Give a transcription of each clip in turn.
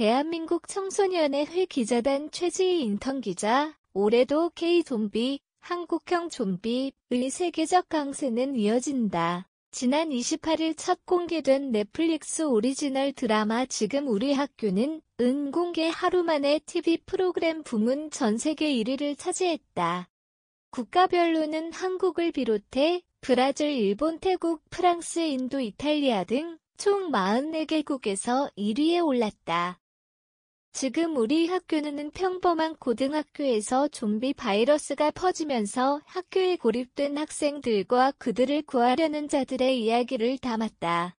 대한민국 청소년의 회 기자단 최지희 인턴 기자, 올해도 K-좀비, 한국형 좀비의 세계적 강세는 이어진다. 지난 28일 첫 공개된 넷플릭스 오리지널 드라마 지금 우리 학교는 은공개 하루 만에 TV 프로그램 부문 전 세계 1위를 차지했다. 국가별로는 한국을 비롯해 브라질, 일본, 태국, 프랑스, 인도, 이탈리아 등 총 44개국에서 1위에 올랐다. 지금 우리 학교는 평범한 고등학교에서 좀비 바이러스가 퍼지면서 학교에 고립된 학생들과 그들을 구하려는 자들의 이야기를 담았다.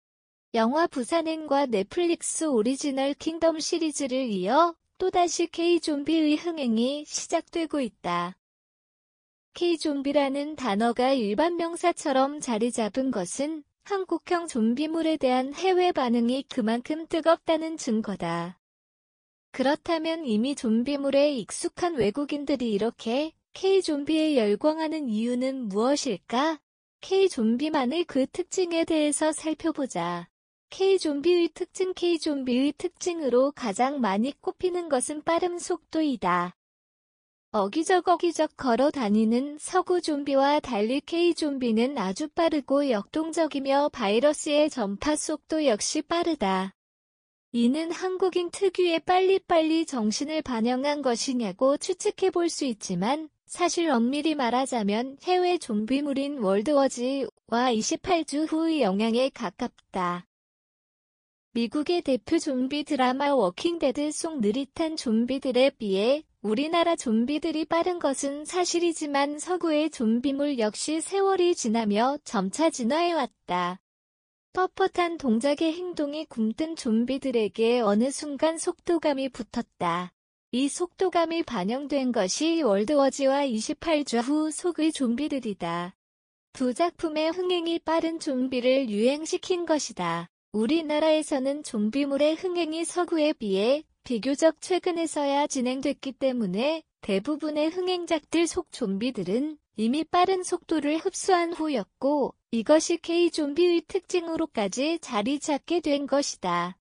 영화 부산행과 넷플릭스 오리지널 킹덤 시리즈를 이어 또다시 K-좀비의 흥행이 시작되고 있다. K-좀비라는 단어가 일반 명사처럼 자리 잡은 것은 한국형 좀비물에 대한 해외 반응이 그만큼 뜨겁다는 증거다. 그렇다면 이미 좀비물에 익숙한 외국인들이 이렇게 K-좀비에 열광하는 이유는 무엇일까? K-좀비만의 그 특징에 대해서 살펴보자. K-좀비의 특징 K-좀비의 특징으로 가장 많이 꼽히는 것은 빠른 속도이다. 어기적 어기적 걸어 다니는 서구 좀비와 달리 K-좀비는 아주 빠르고 역동적이며 바이러스의 전파 속도 역시 빠르다. 이는 한국인 특유의 빨리빨리 정신을 반영한 것이냐고 추측해 볼 수 있지만 사실 엄밀히 말하자면 해외 좀비물인 월드워즈와 28주 후의 영향에 가깝다. 미국의 대표 좀비 드라마 워킹데드 속 느릿한 좀비들에 비해 우리나라 좀비들이 빠른 것은 사실이지만 서구의 좀비물 역시 세월이 지나며 점차 진화해왔다. 뻣뻣한 동작의 행동이 굼뜬 좀비들에게 어느 순간 속도감이 붙었다. 이 속도감이 반영된 것이 월드워즈와 28주 후 속의 좀비들이다. 두 작품의 흥행이 빠른 좀비를 유행시킨 것이다. 우리나라에서는 좀비물의 흥행이 서구에 비해 비교적 최근에서야 진행됐기 때문에 대부분의 흥행작들 속 좀비들은 이미 빠른 속도를 흡수한 후였고 이것이 K좀비의 특징으로까지 자리 잡게 된 것이다.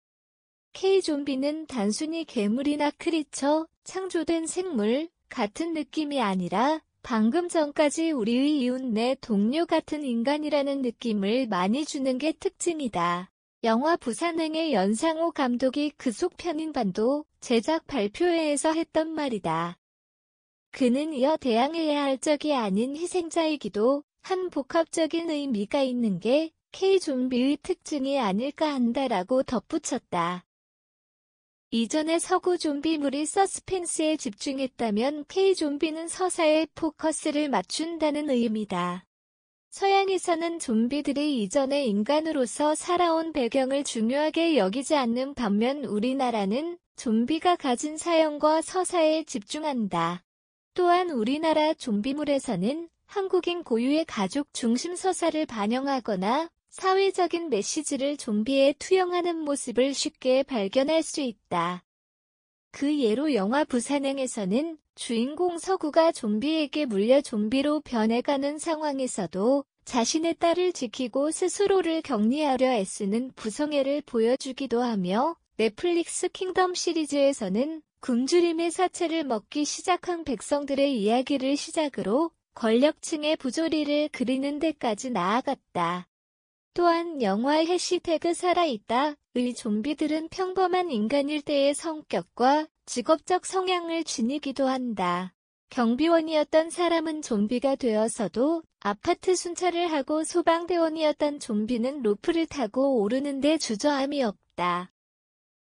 K좀비는 단순히 괴물이나 크리처, 창조된 생물 같은 느낌이 아니라 방금 전까지 우리의 이웃내 동료 같은 인간이라는 느낌을 많이 주는 게 특징이다. 영화 부산행의 연상호 감독이 그 속 편인반도 제작 발표회에서 했던 말이다. 그는 이어 대항해야 할 적이 아닌 희생자이기도 한 복합적인 의미가 있는 게 K-좀비의 특징이 아닐까 한다라고 덧붙였다. 이전에 서구 좀비물이 서스펜스에 집중했다면 K-좀비는 서사에 포커스를 맞춘다는 의미다. 서양에서는 좀비들이 이전에 인간으로서 살아온 배경을 중요하게 여기지 않는 반면 우리나라는 좀비가 가진 사연과 서사에 집중한다. 또한 우리나라 좀비물에서는 한국인 고유의 가족 중심 서사를 반영하거나 사회적인 메시지를 좀비에 투영하는 모습을 쉽게 발견할 수 있다. 그 예로 영화 부산행에서는 주인공 서구가 좀비에게 물려 좀비로 변해가는 상황에서도 자신의 딸을 지키고 스스로를 격리하려 애쓰는 부성애를 보여주기도 하며 넷플릭스 킹덤 시리즈에서는 굶주림의 사체를 먹기 시작한 백성들의 이야기를 시작으로 권력층의 부조리를 그리는 데까지 나아갔다. 또한 영화 해시태그 살아있다 의 좀비들은 평범한 인간일 때의 성격과 직업적 성향을 지니기도 한다. 경비원이었던 사람은 좀비가 되어서도 아파트 순찰을 하고 소방대원이었던 좀비는 로프를 타고 오르는데 주저함이 없다.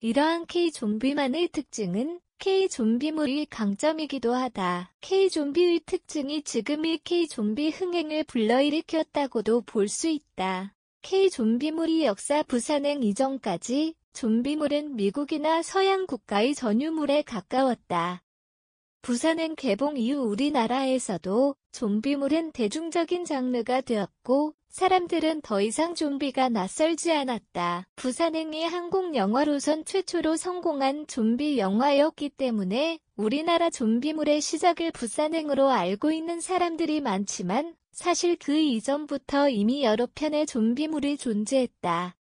이러한 K 좀비만의 특징은 k 좀비물이 강점이기도 하다. K좀비의 특징이 지금의 K좀비 흥행을 불러일으켰다고도 볼 수 있다. K좀비물이 역사 부산행 이전까지 좀비물은 미국이나 서양 국가의 전유물에 가까웠다. 부산행 개봉 이후 우리나라에서도 좀비물은 대중적인 장르가 되었고 사람들은 더 이상 좀비가 낯설지 않았다. 부산행이 한국 영화로선 최초로 성공한 좀비 영화였기 때문에 우리나라 좀비물의 시작을 부산행으로 알고 있는 사람들이 많지만 사실 그 이전부터 이미 여러 편의 좀비물이 존재했다.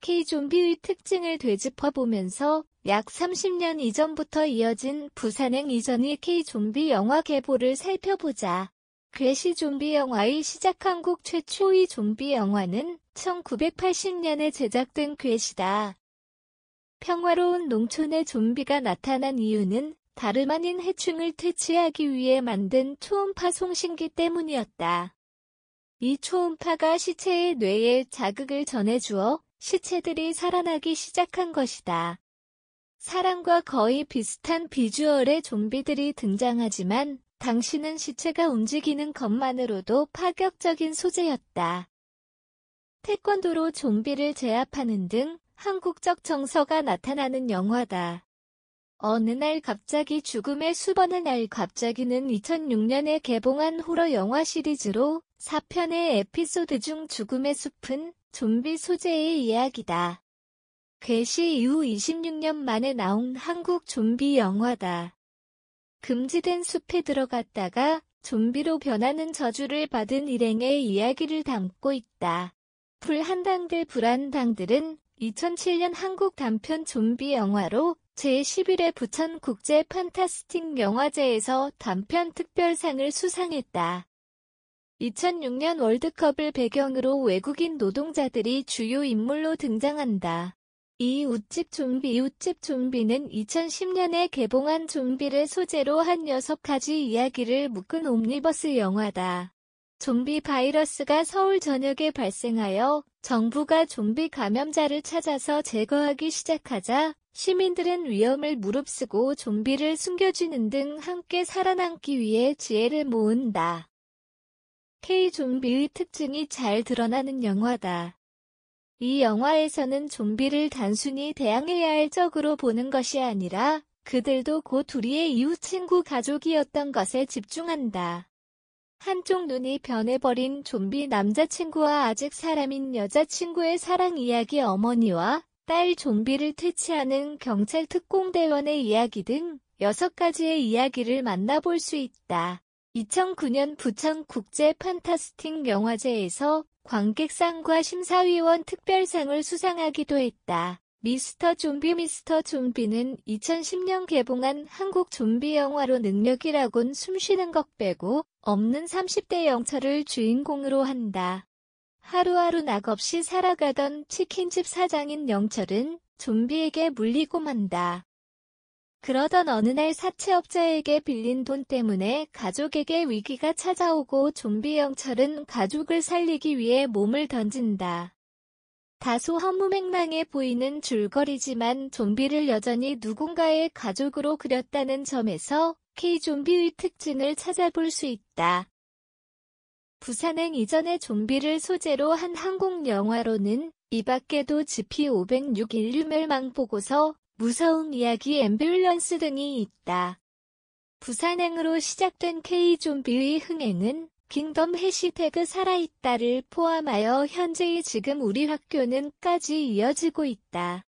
K좀비의 특징을 되짚어보면서 약 30년 이전부터 이어진 부산행 이전의 K좀비 영화 개보를 살펴보자. 괴시 좀비 영화의 시작 한국 최초의 좀비 영화는 1980년에 제작된 괴시다. 평화로운 농촌에 좀비가 나타난 이유는 다름 아닌 해충을 퇴치하기 위해 만든 초음파 송신기 때문이었다. 이 초음파가 시체의 뇌에 자극을 전해주어 시체들이 살아나기 시작한 것이다. 사람과 거의 비슷한 비주얼의 좀비들이 등장하지만 당신은 시체가 움직이는 것만으로도 파격적인 소재였다. 태권도로 좀비를 제압하는 등 한국적 정서가 나타나는 영화다. 어느 날 갑자기 죽음의 수번의 날 갑자기는 2006년에 개봉한 호러 영화 시리즈로 4편의 에피소드 중 죽음의 숲은 좀비 소재의 이야기다. 괴시 이후 26년 만에 나온 한국 좀비 영화다. 금지된 숲에 들어갔다가 좀비로 변하는 저주를 받은 일행의 이야기를 담고 있다. 불한당들 불한당들은 2007년 한국 단편 좀비 영화로 제11회 부천 국제 판타스틱 영화제에서 단편 특별상을 수상했다. 2006년 월드컵을 배경으로 외국인 노동자들이 주요 인물로 등장한다. 이 우측 좀비 우측 좀비는 2010년에 개봉한 좀비를 소재로 한 6가지 이야기를 묶은 옴니버스 영화다. 좀비 바이러스가 서울 전역에 발생하여 정부가 좀비 감염자를 찾아서 제거하기 시작하자 시민들은 위험을 무릅쓰고 좀비를 숨겨주는등 함께 살아남기 위해 지혜를 모은다. K 좀비의 특징이 잘 드러나는 영화다. 이 영화에서는 좀비를 단순히 대항해야 할 적으로 보는 것이 아니라 그들도 곧 우리의 이웃 친구 가족이었던 것에 집중한다. 한쪽 눈이 변해버린 좀비 남자친구와 아직 사람인 여자친구의 사랑 이야기 어머니와 딸 좀비를 퇴치하는 경찰 특공대원의 이야기 등 6가지의 이야기를 만나볼 수 있다. 2009년 부천 국제 판타스틱 영화제에서 관객상과 심사위원 특별상을 수상하기도 했다. 미스터 좀비 미스터 좀비는 2010년 개봉한 한국 좀비 영화로 능력이라곤 숨쉬는 것 빼고 없는 30대 영철을 주인공으로 한다. 하루하루 낙없이 살아가던 치킨집 사장인 영철은 좀비에게 물리고 만다. 그러던 어느 날 사채업자에게 빌린 돈 때문에 가족에게 위기가 찾아오고 좀비 영철은 가족을 살리기 위해 몸을 던진다. 다소 허무맹랑해 보이는 줄거리지만 좀비를 여전히 누군가의 가족으로 그렸다는 점에서 K좀비의 특징을 찾아볼 수 있다. 부산행 이전의 좀비를 소재로 한 한국 영화로는 이 밖에도 GP506 인류멸망 보고서, 무서운 이야기 앰뷸런스 등이 있다. 부산행으로 시작된 K좀비의 흥행은 킹덤 해시태그 살아있다를 포함하여 현재의 지금 우리 학교는 까지 이어지고 있다.